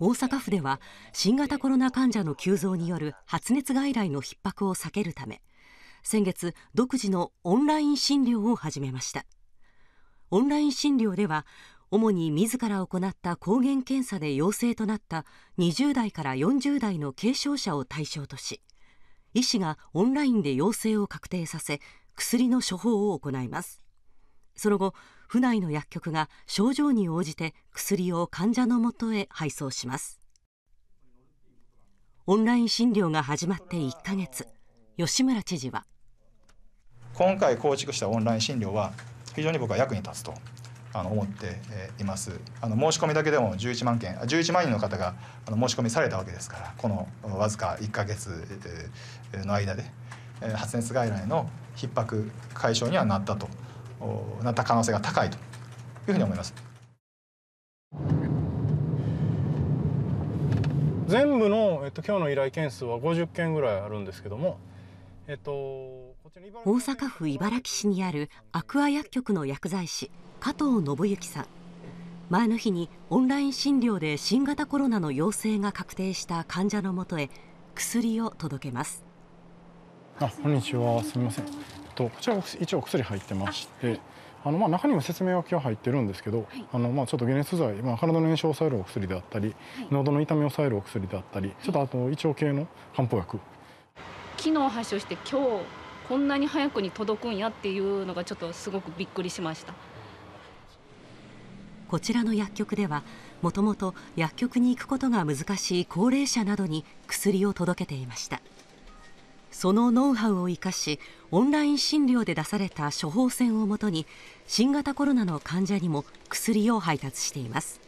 大阪府では新型コロナ患者の急増による発熱外来の逼迫を避けるため先月独自のオンライン診療を始めましたオンライン診療では主に自ら行った抗原検査で陽性となった20代から40代の軽症者を対象とし医師がオンラインで陽性を確定させ薬の処方を行いますその後府内の薬局が症状に応じて薬を患者のもとへ配送しますオンライン診療が始まって1ヶ月吉村知事は今回構築したオンライン診療は非常に僕は役に立つとあの思っていますあの申し込みだけでも11万件11万人の方があの申し込みされたわけですからこのわずか1か月の間で発熱外来の逼迫解消にはなったとなった可能性が高いというふうに思います。全部の、えっと、今日の依頼件数は50件ぐらいあるんですけども、えっと、大阪府茨木市にあるアクア薬局の薬剤師加藤信之さん前の日にオンライン診療で新型コロナの陽性が確定した患者のもとへ薬を届けますあこんにちはすみませんとこちら一応お薬入ってまして。あのまあ中にも説明書きは入ってるんですけど、あのまあちょっと解熱剤、まあ、体の炎症を抑えるお薬であったり、喉の痛みを抑えるお薬であったり、ちょっとあと胃腸系の漢方薬昨日発症して今日こんなに早くに届くんやっていうのがちょっとすごくびっくりしましたこちらの薬局ではもともと薬局に行くことが難しい高齢者などに薬を届けていました。そのノウハウを生かしオンライン診療で出された処方箋をもとに新型コロナの患者にも薬を配達しています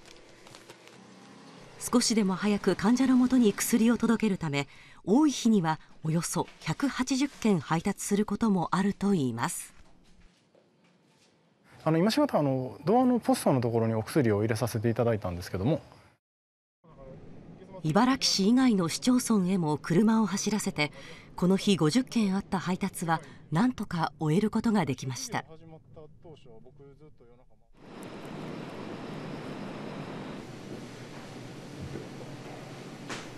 少しでも早く患者のもとに薬を届けるため多い日にはおよそ180件配達することもあるといいますあの今したあのドアのポストのところにお薬を入れさせていただいたんですけども茨城市以外の市町村へも車を走らせてこの日50件あった配達は何とか終えることができました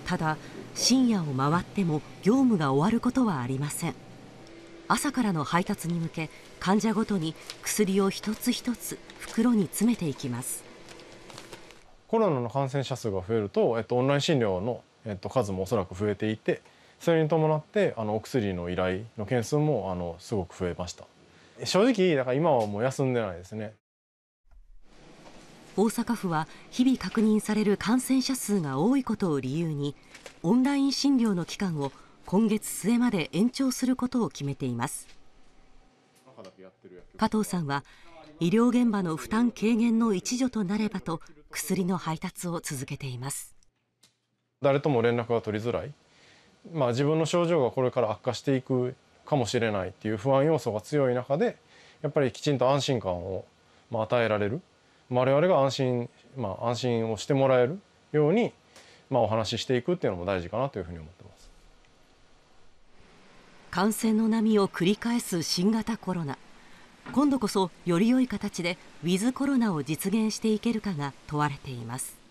ただ深夜を回っても業務が終わることはありません朝からの配達に向け患者ごとに薬を一つ一つ袋に詰めていきますコロナの感染者数が増えると、えっと、オンライン診療の、えっと、数もおそらく増えていてそれに伴ってあのお薬の依頼の件数もあのすごく増えました正直だから今はもう休んでないですね大阪府は日々確認される感染者数が多いことを理由にオンライン診療の期間を今月末まで延長することを決めています加藤さんは医療現場の負担軽減の一助となればと薬の配達を続けています誰とも連絡が取りづらい、まあ、自分の症状がこれから悪化していくかもしれないっていう不安要素が強い中でやっぱりきちんと安心感を与えられる我々が安心、まあ、安心をしてもらえるように、まあ、お話ししていくっていうのも大事かなというふうに思ってます感染の波を繰り返す新型コロナ。今度こそより良い形でウィズコロナを実現していけるかが問われています